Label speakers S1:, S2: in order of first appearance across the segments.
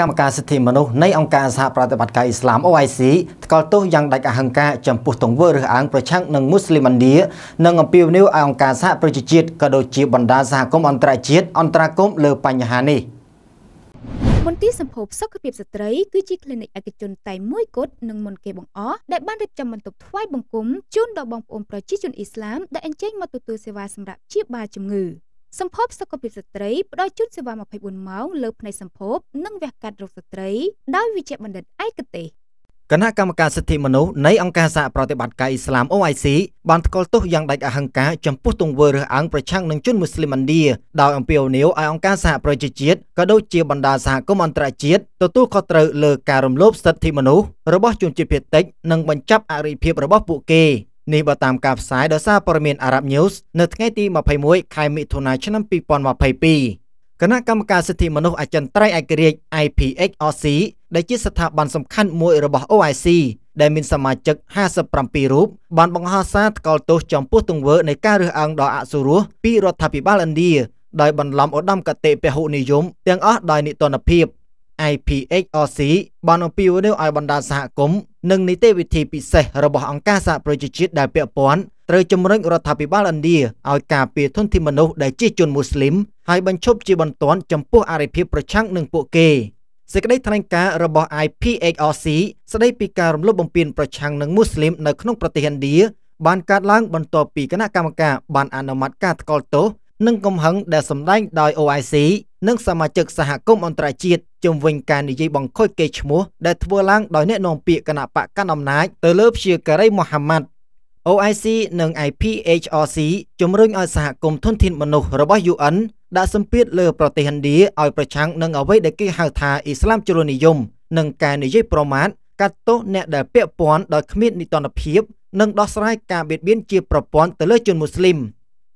S1: កម្មការសិទ្ធិមនុស្សនៃអង្គការសហប្រតិបត្តិការអ៊ីស្លាម OIC ថ្កោលទោសយ៉ាងដាច់អហង្ការចំពោះទង្វើរើសអើងប្រឆាំងនឹងមូស្លីមឥណ្ឌានិងអំពាវនាវឲ្យអង្គការសហប្រជាជាតិក៏ដូចជាបណ្ដាសហគមន៍អន្តរជាតិអន្តរាគមន៍លើបញ្ហានេះមន្ទីរសម្ភោធសុខភាពស្ត្រីគឺជាគ្លីនិកឯកជនតែមួយគត់និងមុនគេបង្អស់ដែលបានរៀបចំបន្ទប់ថ្វាយបង្គំជូនដល់បងប្អូនប្រជាជនអ៊ីស្លាមដែលអញ្ជើញមកទទួលសេវាសម្រាប់ព្យាបាលជំងឺ។សម្ភពសុខភាពស្ត្រីផ្ដល់ជូនសេវា24ម៉ោង លើផ្នែកសម្ភព និងវះកាត់រោគស្ត្រីដោយវិជ្ជបណ្ឌិតឯកទេសគណៈកម្មការសិទ្ធិមនុស្សនៃអង្គការសហប្រតិបត្តិការអ៊ីស្លាម OIC បានថ្កោលទោសយ៉ាងដាច់អហិង្ការចំពោះទង្វើរើសអើងប្រឆាំងនឹងជនមូស្លីមឥណ្ឌាដោយអំពាវនាវឲ្យអង្គការសហប្រជាជាតិក៏ដូចជាបណ្ដាសហគមន៍អន្តរជាតិទទួលខុសត្រូវលើការរំលោភសិទ្ធិមនុស្សរបស់ជនជាតិភាគតិចនិងបញ្ចប់អរិយភាពរបស់ពួកគេនេះបើតាមការផ្សាយដោយសារព័ត៌មាន Arab News នៅថ្ងៃទី21ខែមិថុនាឆ្នាំ2022គណៈកម្មការសិទ្ធិមនុស្សអចិន្ត្រៃយ៍ឯករាជ្យ IPHRC ដែលជាស្ថាប័នសំខាន់មួយរបស់ OIC ដែលមានសមាជិក57រូបបានបង្ហោះសារថ្កោលទោសចំពោះទង្វើនៃការរើសអើងដល់អសុរោះពីរដ្ឋាភិបាលឥណ្ឌាដោយបន្លំឧត្តមគតិពហុនិយមទាំងអស់ដោយនិទានភាព IPHRC បានអំពាវនាវឲ្យបណ្ដាសហគមន៍និងនីតិវិធីពិសេសរបស់អង្គការសហប្រជាជាតិដែលពាក់ព័ន្ធត្រូវជំរុញរដ្ឋាភិបាលឥណ្ឌាឲ្យការពារធនធានមនុស្សដែលជាជនមូស្លីមហើយបញ្ឈប់ជាបន្ទាន់ចំពោះអរិភាពប្រឆាំងនឹងពួកគេសេចក្តីថ្លែងការណ៍របស់ IPHRC ស្តីពីការរំលោភបំពានប្រឆាំងនឹងមូស្លីមនៅក្នុងប្រទេសឥណ្ឌាបានកើតឡើង បន្ទាប់ពីគណៈកម្មការបានអនុម័តការថ្កោលទោសនិងកំហឹងដែលសម្ដែងដោយ OIC និងសមាជិកសហគមន៍អន្តរជាតិជំវិញ ការនិយាយបង្ខូចកេរ្តិ៍ឈ្មោះ ដែលធ្វើឡើងដោយអ្នកនាំពាក្យគណៈបកកណ្ដាលអំណាចទៅលើព្យាការីមូហាម៉ាត់ OIC និង IPHRC ជំរុញឲ្យសហគមន៍ធនធានមនុស្សរបស់ UN ដាក់សម្ពាធលើប្រទេសឥណ្ឌាឲ្យប្រឆាំងនឹងអ្វីដែលគេហៅថាអ៊ីស្លាមជ្រុលនិយមនិងការនិយាយប្រមាថកាត់ទោសអ្នកដែលពាក់ព័ន្ធដោយគ្មាននីតិរដ្ឋភាព និងដោះស្រាយការបៀតបៀនជាប្រព័ន្ធទៅលើជនមូស្លីម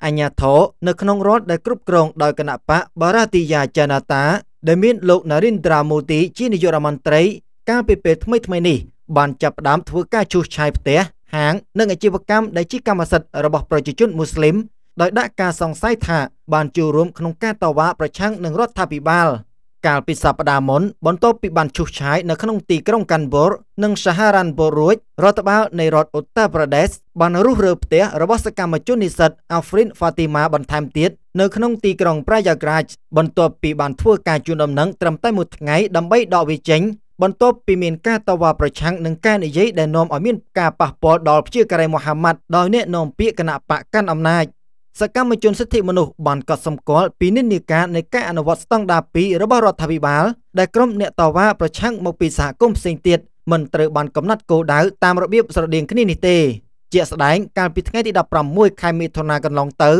S1: អញ្ញាធរនៅក្នុងរដ្ឋដែលគ្រប់គ្រងដោយគណៈបកបារាទីយ៉ាចាណាតាដែលមានលោកណារិនត្រាមូទី ជានាយករដ្ឋមន្ត្រី កាលពីពេលថ្មីថ្មីនេះបានចាប់ផ្ដើមធ្វើការជួសឆាយផ្ទះហាងនិងអាជីវកម្មដែលជាកម្មសិទ្ធិរបស់ប្រជាជនមូស្លីមដោយដាក់ការសង្ស័យថាបានចូលរួមក្នុងការតវ៉ាប្រឆាំងនឹងរដ្ឋាភិបាល។កាលពីសប្តាហ៍មុនបន្ទាប់ពីបានឈូសឆាយនៅក្នុងទីក្រុងកាន់បូរនិងសាហារ៉ាន់បូររួចរដ្ឋបាលនៃរដ្ឋឧត្តរប្រទេសបានរុះរើផ្ទះរបស់សកម្មជននិស្សិតអាហ្វ្រិនហ្វាទីម៉ាបន្ថែមទៀតនៅក្នុងទីក្រុងប្រាយ៉ាក្រាចបន្ទាប់ពីបានធ្វើការជូនដំណឹងត្រឹមតែមួយថ្ងៃដើម្បីដកវាចេញបន្ទាប់ពីមានការតវ៉ាប្រឆាំងនឹងការនិយាយដែលនាំឲ្យមានការប៉ះពាល់ដល់ព្យាការីមូហាម៉ាត់ដោយអ្នកនាំពាក្យគណៈបកកាន់អំណាចសកម្មជនសិទ្ធិមនុស្សបានកត់សម្គាល់ពីនិន្នាការនៃការអនុវត្តស្តង់ដារ2របស់រដ្ឋាភិបាលដែលក្រុមអ្នកតវ៉ាប្រឆាំងមកពីសហគមន៍ផ្សេងទៀតមិនត្រូវបានកំណត់គោលដៅតាមរបៀបស្រដៀងគ្នានេះទេ ជាក់ស្ដែងកាលពីថ្ងៃទី16ខែមិថុនាកន្លងទៅ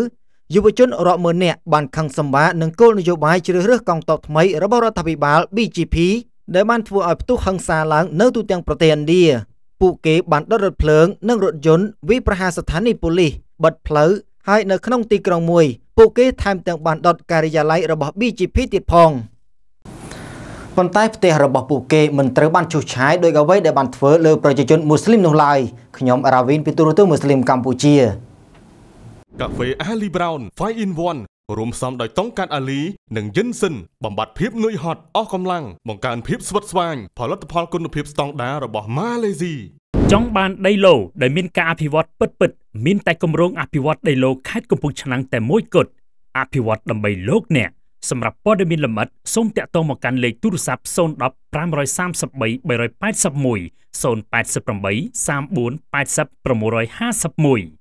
S1: យុវជនរាប់ម៉ឺននាក់បានខឹងសម្បានឹងគោលនយោបាយជ្រើសរើសកងទ័ពថ្មីរបស់រដ្ឋាភិបាល BGP ដែលបានធ្វើឲ្យផ្ទុះហិង្សាឡើងនៅទូទាំងប្រទេសឥណ្ឌាពួកគេបានដុតរថភ្លើង និងរថយន្តវាយប្រហារស្ថានីយ៍ប៉ូលីសបិទផ្លូវហើយនៅក្នុងទីក្រុងមួយពួកគេ ថែម ទាំងបានដុតការិយាល័យរបស់ BGP ទៀតផងប៉ុន្តែផ្ទះរបស់ពួកគេមិនត្រូវបានជួសឆាយដោយអ្វីដែលបានធ្វើលើ ប្រជាជនមូស្លីមនោះឡើយខ្ញុំរ៉ាវីនពីទូរទស្សន៍មូស្លីមកម្ពុជាកាហ្វេ Ali Brown 5 in 1រួមផ្សំដោយតុងកាត់អាលីនិងយិនសិនបំបត្តិភាពនឿយហត់អស់កម្លាំងបង្កើនភាពស្វិតស្វាញផលិតផលគុណភាពស្តង់ដាររបស់ម៉ាឡេស៊ីចង់បានដីឡូដែលមានការអភិវឌ្ឍពិតពិត មានតែគម្រោងអភិវឌ្ឍដីឡូខេត្តកំពង់ឆ្នាំងតែមួយគត់អភិវឌ្ឍដើម្បីលោកអ្នកសម្រាប់ព័ត៌មានលម្អិតសូមតាក់ទងមកកាន់លេខទូរស័ព្ទ010 533 381 088 34 80 651